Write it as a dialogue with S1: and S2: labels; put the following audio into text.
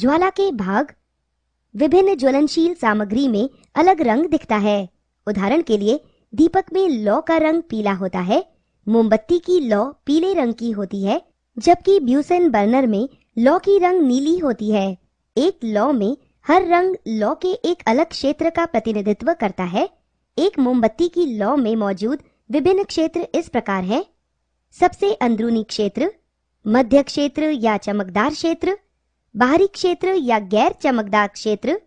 S1: ज्वाला के भाग विभिन्न ज्वलनशील सामग्री में अलग रंग दिखता है उदाहरण के लिए दीपक में लौ का रंग पीला होता है मोमबत्ती की लौ पीले रंग की होती है जबकि ब्यूसन बर्नर में लौ की रंग नीली होती है एक लौ में हर रंग लौ के एक अलग क्षेत्र का प्रतिनिधित्व करता है एक मोमबत्ती की लौ में मौजूद विभिन्न क्षेत्र इस प्रकार हैं सबसे अंदरूनी क्षेत्र मध्य क्षेत्र या चमकदार क्षेत्र बाहरी क्षेत्र या गैर चमकदार क्षेत्र